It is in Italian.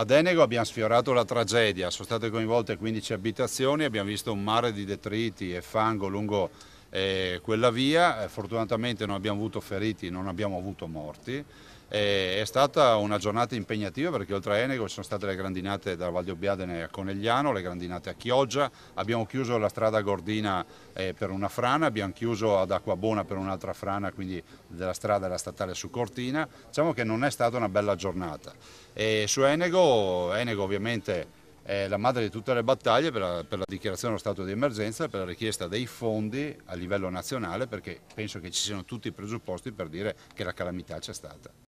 Ad Enego abbiamo sfiorato la tragedia, sono state coinvolte 15 abitazioni, abbiamo visto un mare di detriti e fango lungo eh, quella via, eh, fortunatamente non abbiamo avuto feriti, non abbiamo avuto morti. Eh, è stata una giornata impegnativa perché oltre a Enego ci sono state le grandinate da Val di Obbiadene a Conegliano, le grandinate a Chioggia, abbiamo chiuso la strada Gordina eh, per una frana, abbiamo chiuso ad Acquabona per un'altra frana, quindi della strada della statale su Cortina. Diciamo che non è stata una bella giornata. E eh, su Enego, Enego ovviamente è la madre di tutte le battaglie per la, per la dichiarazione dello stato di emergenza e per la richiesta dei fondi a livello nazionale perché penso che ci siano tutti i presupposti per dire che la calamità c'è stata.